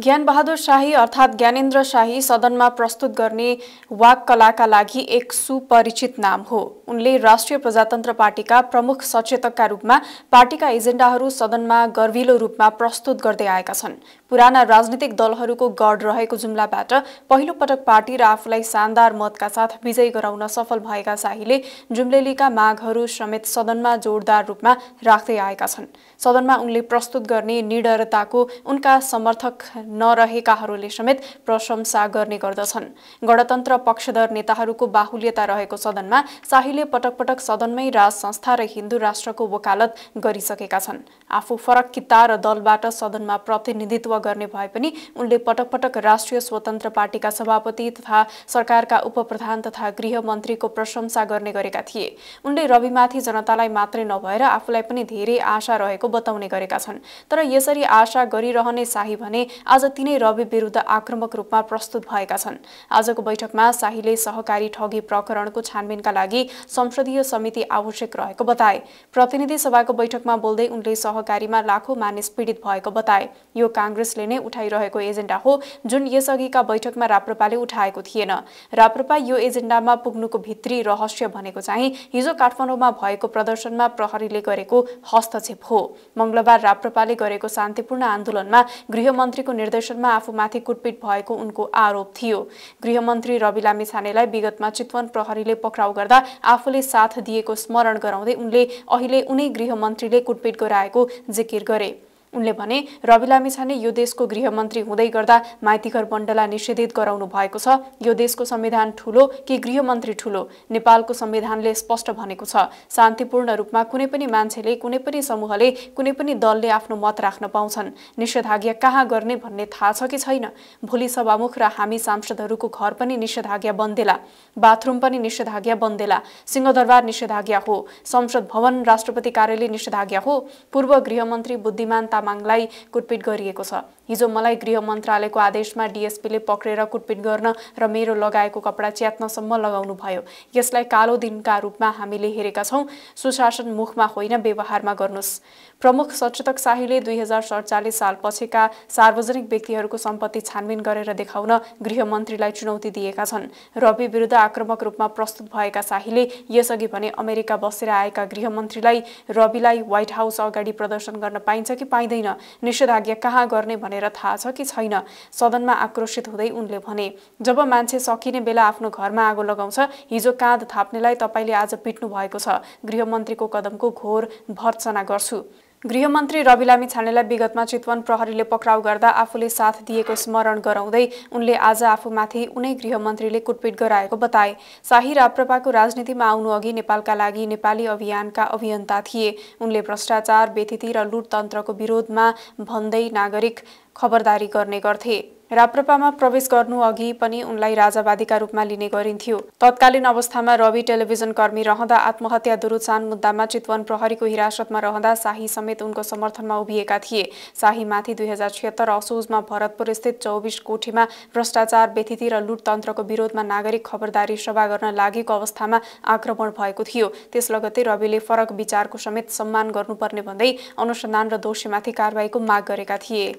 ज्ञान बहादुर शाही अर्थात् ज्ञानेन्द्र शाही सदनमा प्रस्तुत गर्ने वाक कलाका लागि एक सुपरिचित नाम हो उनले राष्ट्रिय प्रजातन्त्र पार्टीका प्रमुख सचेतकका रूपमा पार्टीका एजेन्डाहरू सदनमा गर्विलो रूपमा प्रस्तुत गर्दै आएका छन् पुराना राजनीतिक दलहरूको गढ रहेको जुम्लाबाट पहिलोपटक पार्टी र आफूलाई शानदार मतका साथ विजयी गराउन सफल भएका शाहीले जुम्लेलीका मागहरू समेत सदनमा जोरदार रूपमा राख्दै आएका छन् सदनमा उनले प्रस्तुत गर्ने निडरताको उनका समर्थक नरहेकाहरूले समेत प्रशंसा गर्ने गर्दछन् गणतन्त्र पक्षधर नेताहरूको बाहुल्यता रहेको सदनमा शाहीले पटक पटक सदनमै राज संस्था र हिन्दू राष्ट्रको वकालत गरिसकेका छन् आफू फरक किता र दलबाट सदनमा प्रतिनिधित्व गर्ने भए पनि उनले पटक पटक राष्ट्रिय स्वतन्त्र पार्टीका सभापति तथा सरकारका उपप्रधान तथा गृहमन्त्रीको प्रशंसा गर्ने गरेका थिए उनले रविमाथि जनतालाई मात्रै नभएर आफूलाई पनि धेरै आशा रहेको बताउने गरेका छन् तर यसरी आशा गरिरहने शाही भने आज तिनै रवि विरुद्ध आक्रमक रूपमा प्रस्तुत भएका छन् आजको बैठकमा शाहीले सहकारी ठगी प्रकरणको छानबिनका लागि संसदीय समिति आवश्यक रहेको बताए प्रतिनिधि सभाको बैठकमा बोल्दै उनले सहकारीमा लाखौँ मानिस पीडित भएको बताए यो काङ्ग्रेसले नै उठाइरहेको एजेन्डा हो जुन यसअघिका बैठकमा राप्रपाले उठाएको थिएन राप्रपा यो एजेन्डामा पुग्नुको भित्री रहस्य भनेको चाहिँ हिजो काठमाडौँमा भएको प्रदर्शनमा प्रहरीले गरेको हस्तक्षेप हो मङ्गलबार राप्रपाले गरेको शान्तिपूर्ण आन्दोलनमा गृहमन्त्रीको निर्देशनमा आफूमाथि कुटपिट भएको उनको आरोप थियो गृहमन्त्री रवि लामिछानेलाई विगतमा चितवन प्रहरीले पक्राउ गर्दा आफूले साथ दिएको स्मरण गराउँदै उनले अहिले उनै गृहमन्त्रीले कुटपिट गराएको जिकिर गरे उनले भने रवि लामिछाने यो देशको गृहमन्त्री हुँदै गर्दा माइतीघर मण्डला निषेधित गराउनु भएको छ यो देशको संविधान ठूलो कि गृहमन्त्री ठूलो नेपालको संविधानले स्पष्ट भनेको छ शान्तिपूर्ण रूपमा कुनै पनि मान्छेले कुनै पनि समूहले कुनै पनि दलले आफ्नो मत राख्न पाउँछन् निषेधाज्ञा कहाँ गर्ने भन्ने थाहा छ कि छैन भोलि सभामुख र हामी सांसदहरूको घर पनि निषेधाज्ञा बन्देला बाथरुम पनि निषेधाज्ञा बन्देला सिंहदरबार निषेधाज्ञा हो संसद भवन राष्ट्रपति कार्यालय निषेधाज्ञा हो पूर्व गृहमन्त्री बुद्धिमान तामाङलाई कुटपिट गरिएको छ हिजो मलाई गृह मन्त्रालयको आदेशमा डिएसपीले पक्रेर कुटपिट गर्न र मेरो लगाएको कपडा च्यात्नसम्म लगाउनु भयो यसलाई कालो दिनका रूपमा हामीले हेरेका छौँ सुशासन मुखमा होइन व्यवहारमा गर्नुहोस् प्रमुख सचेतक शाहीले दुई हजार सडचालिस सालपछिका सार्वजनिक व्यक्तिहरूको सम्पत्ति छानबिन गरेर देखाउन गृहमन्त्रीलाई चुनौती दिएका छन् रवि विरुद्ध आक्रमक रूपमा प्रस्तुत भएका शाहीले यसअघि भने अमेरिका बसेर आएका गृहमन्त्रीलाई रविलाई व्हाइट हाउस अगाडि प्रदर्शन गर्न पाइन्छ कि पाइँदैन निषेधाज्ञा कहाँ गर्ने भनेर थाहा छ कि छैन सदनमा आक्रोशित हुँदै उनले भने जब मान्छे सकिने बेला आफ्नो घरमा आगो लगाउँछ हिजो काँध थाप्नेलाई तपाईँले आज पिट्नु भएको छ गृहमन्त्रीको कदमको घोर भर्सना गर्छु गृहमन्त्री रवि लामी छानेलाई विगतमा चितवन प्रहरीले पक्राउ गर्दा आफूले साथ दिएको स्मरण गराउँदै उनले आज आफूमाथि उनै गृहमन्त्रीले कुटपिट गराएको बताए शाही राप्रपाको राजनीतिमा आउनु अघि नेपालका लागि नेपाली अभियानका अभियन्ता थिए उनले भ्रष्टाचार व्यतिथि र लुटतन्त्रको विरोधमा भन्दै नागरिक खबरदारी गर्ने गर्थे राप्रपामा प्रवेश गर्नु अघि पनि उनलाई राजावादीका रूपमा लिने गरिन्थ्यो तत्कालीन अवस्थामा रवि टेलिभिजन कर्मी रहँदा आत्महत्या दुरुचान मुद्दामा चितवन प्रहरीको हिरासतमा रहँदा शाही समेत उनको समर्थनमा उभिएका थिए शाहीमाथि दुई हजार छिहत्तर असोजमा भरतपुर स्थित चौबिस कोठीमा भ्रष्टाचार व्यथिति र लुटतन्त्रको विरोधमा नागरिक खबरदारी सभा गर्न लागेको अवस्थामा आक्रमण भएको थियो त्यसलगतै रविले फरक विचारको समेत सम्मान गर्नुपर्ने भन्दै अनुसन्धान र दोषीमाथि कारवाहीको माग गरेका थिए